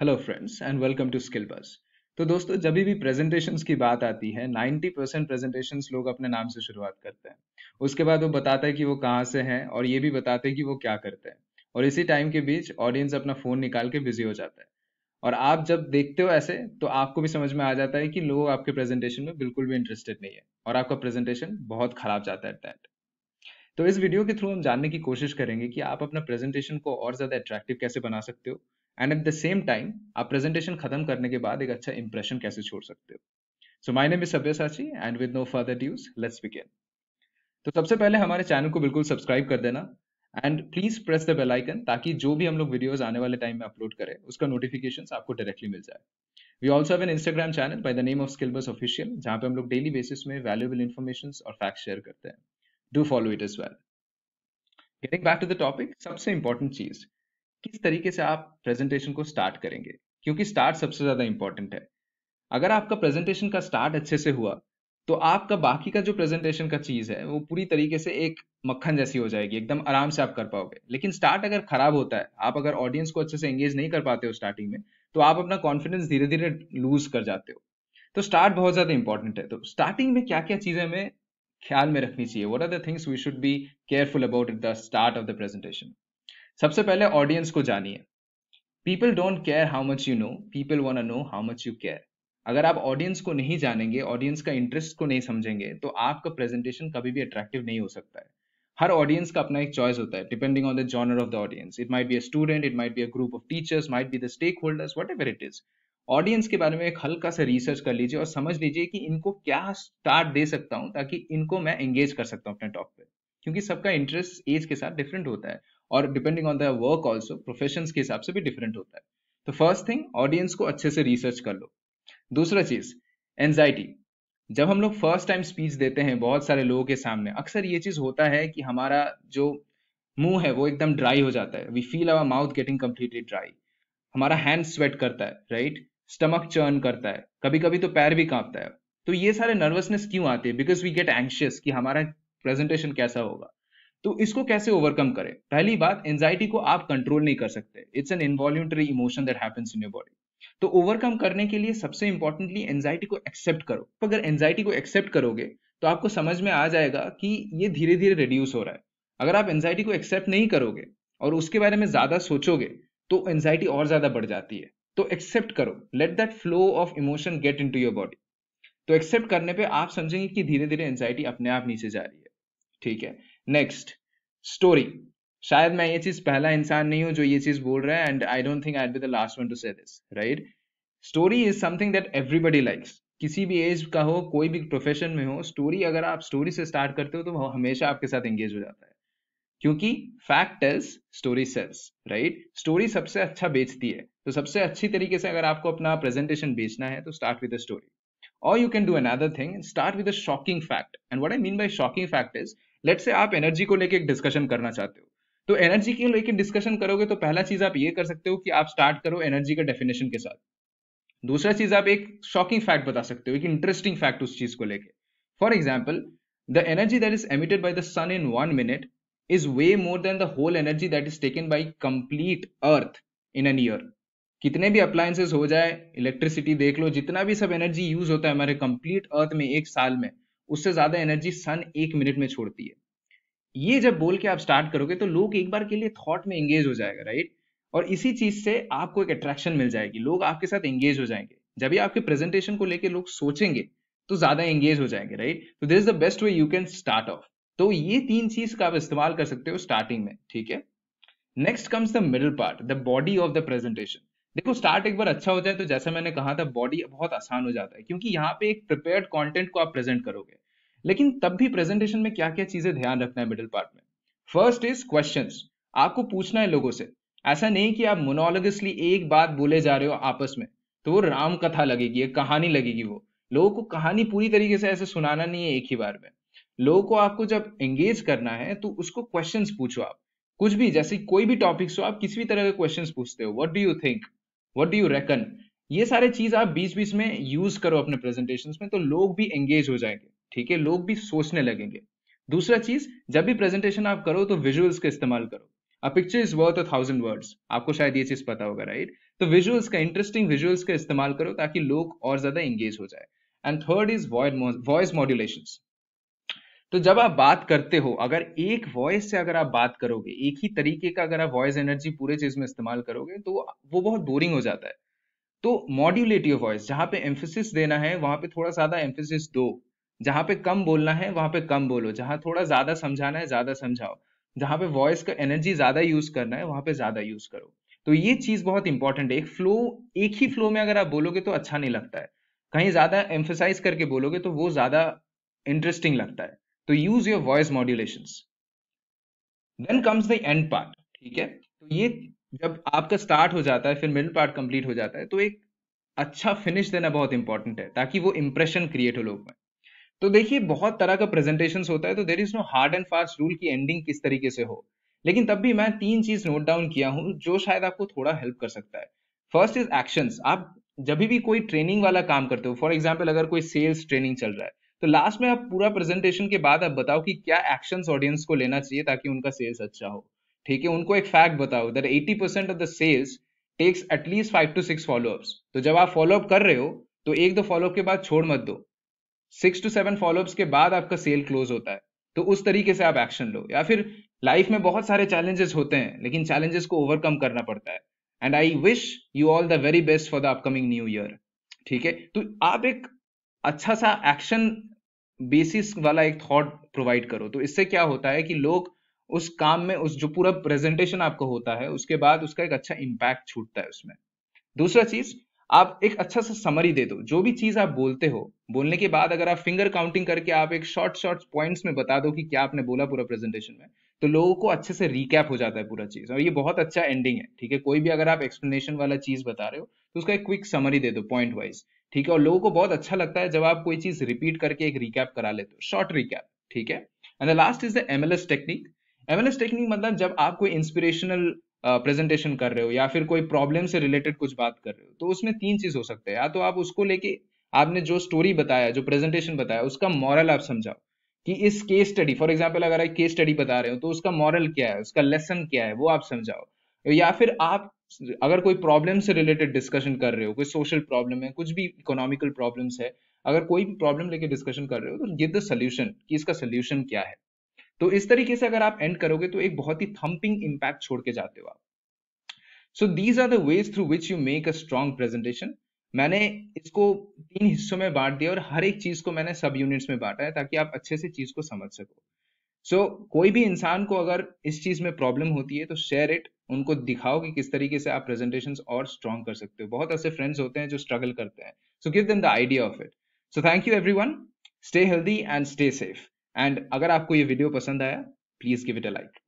hello friends and welcome to Skill Bus तो दोस्तों जब भी प्रेजेंटेशन की बात आती है 90 परसेंट प्रेजेंटेशन लोग अपने नाम से शुरुआत करते हैं उसके बाद वो बताते हैं कि वो कहाँ से हैं और ये भी बताते हैं कि वो क्या करते हैं और इसी टाइम के बीच ऑडियंस अपना फ़ोन निकाल के बिजी हो जाता है और आप जब देखते हो ऐसे तो आपको भी समझ में आ जाता है कि लोग आपके प्रेजेंटेशन में बिल्कुल भी इंटरेस्टेड नहीं है और आपका प्रेजेंटेशन बहुत खराब जाता है एट तो इस वीडियो के थ्रू हम जानने की कोशिश करेंगे कि आप अपना प्रेजेंटेशन को और ज़्यादा अट्रैक्टिव कैसे बना सकते हो and at the same time आप प्रेजेंटेशन खत्म करने के बाद एक अच्छा इंप्रेशन कैसे छोड़ सकते हो so my name is Sabyasachi and with no further dues let's begin तो सबसे पहले हमारे चैनल को बिल्कुल सब्सक्राइब कर देना and please press the bell icon ताकि जो भी हम लोग वीडियोस आने वाले टाइम में अपलोड करें उसका नोटिफिकेशन आपको डायरेक्टली मिल जाए we also have an Instagram channel by the name of Skillbus official जहां पे हम लोग डेली बेसिस में वैल्यूएबल इन्फॉर्मेशन और फैक्ट शेयर करते हैं do follow it is well getting back to the topic सबसे इंपॉर्टेंट चीज़ किस तरीके से आप प्रेजेंटेशन को स्टार्ट करेंगे क्योंकि स्टार्ट सबसे ज़्यादा इंपॉर्टेंट है अगर आपका प्रेजेंटेशन का स्टार्ट अच्छे से हुआ तो आपका बाकी का जो प्रेजेंटेशन का चीज़ है वो पूरी तरीके से एक मक्खन जैसी हो जाएगी एकदम आराम से आप कर पाओगे लेकिन स्टार्ट अगर खराब होता है आप अगर ऑडियंस को अच्छे से एंगेज नहीं कर पाते हो स्टार्टिंग में तो आप अपना कॉन्फिडेंस धीरे धीरे लूज कर जाते हो तो स्टार्ट बहुत ज़्यादा इंपॉर्टेंट है तो स्टार्टिंग में क्या क्या चीज़ें हमें ख्याल में रखनी चाहिए what are the things we should be careful about the start of the presentation सबसे पहले ऑडियंस को जानिए people don't care how much you know people want know how much you care अगर आप ऑडियंस को नहीं जानेंगे ऑडियंस का इंटरेस्ट को नहीं समझेंगे तो आपका प्रेजेंटेशन कभी भी अट्रैक्टिव नहीं हो सकता है हर ऑडियंस का अपना एक चॉइस होता है depending on the genre of the audience it might be a student it might be a group of teachers might be the stakeholders whatever it is audience के बारे में एक हल्का सा रिसर्च कर लीजिए और समझ लीजिए कि इनको क्या स्टार्ट दे सकता हूँ ताकि इनको मैं एंगेज कर सकता हूँ अपने टॉक पे क्योंकि सबका इंटरेस्ट एज के साथ डिफरेंट होता है और depending on the work also profession के हिसाब से भी डिफरेंट होता है तो फर्स्ट थिंग ऑडियंस को अच्छे से रिसर्च कर लो दूसरा चीज एनजाइटी जब हम लोग फर्स्ट टाइम स्पीच देते हैं बहुत सारे लोगों के सामने अक्सर ये चीज होता है कि हमारा जो मुंह है वो एकदम ड्राई हो जाता है we feel our mouth getting completely dry हमारा हैंड स्वेट करता है राइट स्टमक चर्न करता है कभी कभी तो पैर भी कांपता है तो ये सारे नर्वसनेस क्यों आते हैं बिकॉज वी गेट एंशियस कि हमारा प्रेजेंटेशन कैसा होगा तो इसको कैसे ओवरकम करें पहली बात एंजाइटी को आप कंट्रोल नहीं कर सकते it's an involuntary emotion that happens in your body तो ओवरकम करने के लिए सबसे इंपॉर्टेंटली एंजाइटी को एक्सेप्ट करो तो अगर एंजाइटी को एक्सेप्ट करोगे तो आपको समझ में आ जाएगा कि ये धीरे धीरे रिड्यूस हो रहा है अगर आप एंजाइटी को एक्सेप्ट नहीं करोगे और उसके बारे में ज्यादा सोचोगे तो एंजाइटी और ज्यादा बढ़ जाती है तो एक्सेप्ट करो let that flow of emotion get into your body तो एक्सेप्ट करने पे आप समझेंगे कि धीरे धीरे एंजाइटी अपने आप नीचे जा रही है ठीक है नेक्स्ट स्टोरी शायद मैं ये चीज पहला इंसान नहीं हूं जो ये चीज बोल रहा है and I don't think I be the last one to say this right story is something that everybody likes किसी भी एज का हो कोई भी प्रोफेशन में हो स्टोरी अगर आप स्टोरी से स्टार्ट करते हो तो वो हमेशा आपके साथ एंगेज हो जाता है क्योंकि fact is story sells right story सबसे अच्छा बेचती है तो सबसे अच्छी तरीके से अगर आपको अपना प्रेजेंटेशन बेचना है तो स्टार्ट विद स्टोरी और you can do another thing start with a shocking fact and what I mean by shocking fact is let say आप एनर्जी को लेकर एक डिस्कशन करना चाहते हो तो एनर्जी के लेकर डिस्कशन करोगे तो पहला चीज आप ये कर सकते हो कि आप स्टार्ट करो एनर्जी का डेफिनेशन के साथ दूसरा चीज आप एक शॉकिंग फैक्ट बता सकते हो एक इंटरेस्टिंग फैक्ट उस चीज को लेके for example the energy that is emitted by the sun in one minute is way more than the whole energy that is taken by complete earth in an year कितने भी appliances हो जाए electricity देख लो जितना भी सब energy use होता है हमारे कंप्लीट अर्थ में एक साल में उससे ज्यादा एनर्जी सन एक मिनट में छोड़ती है ये जब बोल के आप स्टार्ट करोगे तो लोग एक बार के लिए थॉट में एंगेज हो जाएगा राइट और इसी चीज से आपको एक अट्रैक्शन मिल जाएगी लोग आपके साथ एंगेज हो जाएंगे जब भी आपके प्रेजेंटेशन को लेकर लोग सोचेंगे तो ज्यादा एंगेज हो जाएंगे राइट तो this is the best way you can start off तो ये तीन चीज का आप इस्तेमाल कर सकते हो स्टार्टिंग में ठीक है next comes the middle part the body of the presentation देखो स्टार्ट एक बार अच्छा हो जाए तो जैसे मैंने कहा था बॉडी बहुत आसान हो जाता है क्योंकि यहाँ पे एक प्रिपेयर्ड कंटेंट को आप प्रेजेंट करोगे लेकिन तब भी प्रेजेंटेशन में क्या क्या चीजें ध्यान रखना है मिडिल पार्ट में फर्स्ट इज क्वेश्चन आपको पूछना है लोगों से ऐसा नहीं कि आप मोनोलॉगसली एक बात बोले जा रहे हो आपस में तो वो राम कथा लगेगी एक कहानी लगेगी वो लोगों को कहानी पूरी तरीके से ऐसे सुनाना नहीं है एक ही बार में लोगों को आपको जब एंगेज करना है तो उसको क्वेश्चन पूछो आप कुछ भी जैसे कोई भी टॉपिक्स हो आप किसी भी तरह के क्वेश्चन पूछते हो what do you think what do you reckon ये सारे चीज आप बीच बीच में यूज करो अपने प्रेजेंटेशन में तो लोग भी एंगेज हो जाएंगे ठीक है लोग भी सोचने लगेंगे दूसरा चीज जब भी प्रेजेंटेशन आप करो तो विजुअल्स का इस्तेमाल करो a picture is worth a thousand words आपको शायद ये चीज पता होगा राइट तो विजुअल्स का इंटरेस्टिंग विजुअल्स का इस्तेमाल करो ताकि लोग और ज्यादा एंगेज हो जाए and third is voice modulation तो जब आप बात करते हो अगर एक वॉइस से अगर आप बात करोगे एक ही तरीके का अगर आप वॉइस एनर्जी पूरे चीज में इस्तेमाल करोगे तो वो बहुत बोरिंग हो जाता है तो मॉड्यूलेट योर वॉइस जहां पे एम्फोसिस देना है वहां पे थोड़ा सा एम्फोसिस दो जहां पे कम बोलना है वहां पे कम बोलो जहां थोड़ा ज्यादा समझाना है ज्यादा समझाओ जहां पे वॉइस का एनर्जी ज्यादा यूज करना है वहां पे ज्यादा यूज करो तो ये चीज बहुत इंपॉर्टेंट है एक फ्लो एक ही फ्लो में अगर आप बोलोगे तो अच्छा नहीं लगता है कहीं ज्यादा एम्फोसाइज करके बोलोगे तो वो ज्यादा इंटरेस्टिंग लगता है तो use your voice modulation then comes the end part ठीक है तो ये जब आपका स्टार्ट हो जाता है फिर मिडिल पार्ट कंप्लीट हो जाता है तो एक अच्छा फिनिश देना बहुत इंपॉर्टेंट है ताकि वो इंप्रेशन क्रिएट हो लोग में तो देखिए बहुत तरह का प्रेजेंटेशन होता है तो there is no hard and fast rule की एंडिंग किस तरीके से हो लेकिन तब भी मैं तीन चीज नोट डाउन किया हूँ जो शायद आपको थोड़ा हेल्प कर सकता है फर्स्ट इज एक्शन आप जब भी कोई ट्रेनिंग वाला काम करते हो फॉर एग्जाम्पल अगर कोई सेल्स ट्रेनिंग चल रहा है तो लास्ट में आप पूरा प्रेजेंटेशन के बाद आप बताओ कि क्या एक्शन ऑडियंस को लेना चाहिए ताकि उनका सेल्स अच्छा हो ठीक है उनको एक फैक्ट बताओ that eighty percent of the sales takes at least five to six follow ups तो जब आप फॉलोअप कर रहे हो तो एक दो फॉलोअप के बाद छोड़ मत दो सिक्स टू सेवन फॉलोअप्स के बाद आपका सेल क्लोज होता है तो उस तरीके से आप एक्शन लो या फिर लाइफ में बहुत सारे चैलेंजेस होते हैं लेकिन चैलेंजेस को ओवरकम करना पड़ता है and I wish you all the very best for the upcoming new year ठीक है तो आप एक अच्छा सा एक्शन बेसिस वाला एक थॉट प्रोवाइड करो तो इससे क्या होता है कि लोग उस काम में उस जो पूरा प्रेजेंटेशन आपको होता है उसके बाद उसका एक अच्छा इम्पैक्ट छूटता है उसमें दूसरा चीज आप एक अच्छा सा समरी दे दो जो भी चीज आप बोलते हो बोलने के बाद अगर आप फिंगर काउंटिंग करके आप एक शॉर्ट शॉर्ट पॉइंट्स में बता दो कि क्या आपने बोला पूरा प्रेजेंटेशन में तो लोगों को अच्छे से रिकैप हो जाता है पूरा चीज और ये बहुत अच्छा एंडिंग है ठीक है कोई भी अगर आप एक्सप्लेनेशन वाला चीज बता रहे हो तो उसका एक क्विक समरी दे दो पॉइंट वाइज ठीक है और लोगों को बहुत अच्छा लगता है जब आप कोई चीज रिपीट करके एक रिकैप करा लेते हो शॉर्ट रिकैप ठीक है and the last is the MLS technique MLS technique मतलब जब आप कोई इंस्पिरेशनल प्रेजेंटेशन कर रहे हो या फिर कोई प्रॉब्लम से रिलेटेड कुछ बात कर रहे हो तो उसमें तीन चीज हो सकते हैं या तो आप उसको लेके आपने जो स्टोरी बताया जो प्रेजेंटेशन बताया उसका मॉरल आप समझाओ कि इस केस स्टडी फॉर एग्जाम्पल अगर आप केस स्टडी बता रहे हो तो उसका मॉरल क्या है उसका लेसन क्या है वो आप समझाओ या फिर आप अगर कोई प्रॉब्लम से रिलेटेड डिस्कशन कर रहे हो कोई सोशल प्रॉब्लम है कुछ भी इकोनॉमिकल प्रॉब्लम्स है अगर कोई भी प्रॉब्लम लेके डिस्कशन कर रहे हो तो गिव द सोल्यूशन कि इसका सोल्यूशन क्या है तो इस तरीके से अगर आप एंड करोगे तो एक बहुत ही थम्पिंग इम्पैक्ट छोड़ के जाते हो आप so these are the ways through which you make a strong presentation मैंने इसको तीन हिस्सों में बांट दिया और हर एक चीज को मैंने सब यूनिट्स में बांटा है ताकि आप अच्छे से चीज को समझ सको सो so, कोई भी इंसान को अगर इस चीज में प्रॉब्लम होती है तो शेयर इट उनको दिखाओ कि किस तरीके से आप प्रेजेंटेशन और स्ट्रॉन्ग कर सकते हो बहुत ऐसे फ्रेंड्स होते हैं जो स्ट्रगल करते हैं so give them the idea of it so thank you everyone stay healthy and stay safe and अगर आपको ये वीडियो पसंद आया please give it a like